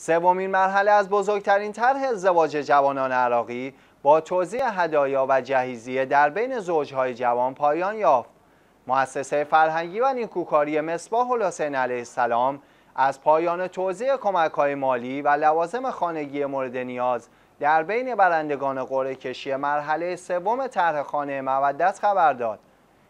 سومین مرحله از بزرگترین طرح ازدواج جوانان عراقی با توضیح هدایا و جهیزیه در بین زوجهای جوان پایان یافت. مؤسسه فرهنگی و نیکوکاری مصباح الحسین علیه السلام از پایان توزیع کمک‌های مالی و لوازم خانگی مورد نیاز در بین برندگان قرعه کشی مرحله سوم طرح خانه مودت خبر داد.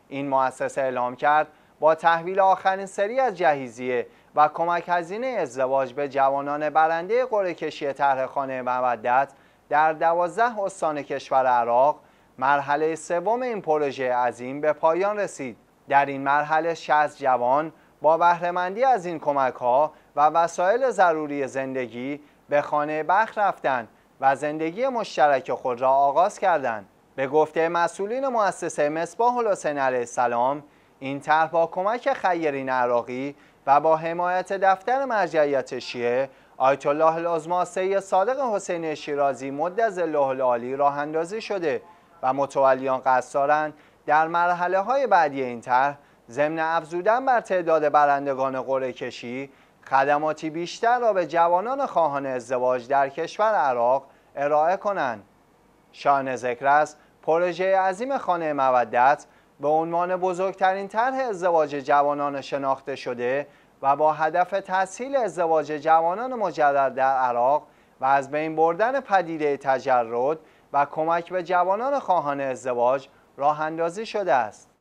این مؤسسه اعلام کرد با تحویل آخرین سری از جهیزیه و کمک هزینه ازدواج به جوانان برنده قرعه کشی طرح خانه مودت در دوازده استان کشور عراق مرحله سوم این پروژه عظیم به پایان رسید در این مرحله 60 جوان با بهرهمندی از این کمک ها و وسایل ضروری زندگی به خانه بخ رفتند و زندگی مشترک خود را آغاز کردند به گفته مسئولین مؤسسه مصباح الحسین علیه السلام این طرح با کمک خیرین عراقی و با حمایت دفتر مرجعیت شیعه آیت الله العظما سید صادق حسین شیرازی مد الله العالی راه اندازی شده و متولیان قصد در مرحله های بعدی این طرح ضمن افزودن بر تعداد برندگان قره کشی خدماتی بیشتر را به جوانان خواهان ازدواج در کشور عراق ارائه کنند شان ذکر است پروژه عظیم خانه مودت به عنوان بزرگترین طرح ازدواج جوانان شناخته شده و با هدف تسهیل ازدواج جوانان مجرد در عراق و از بین بردن پدیده تجرد و کمک به جوانان خواهان ازدواج راه اندازی شده است.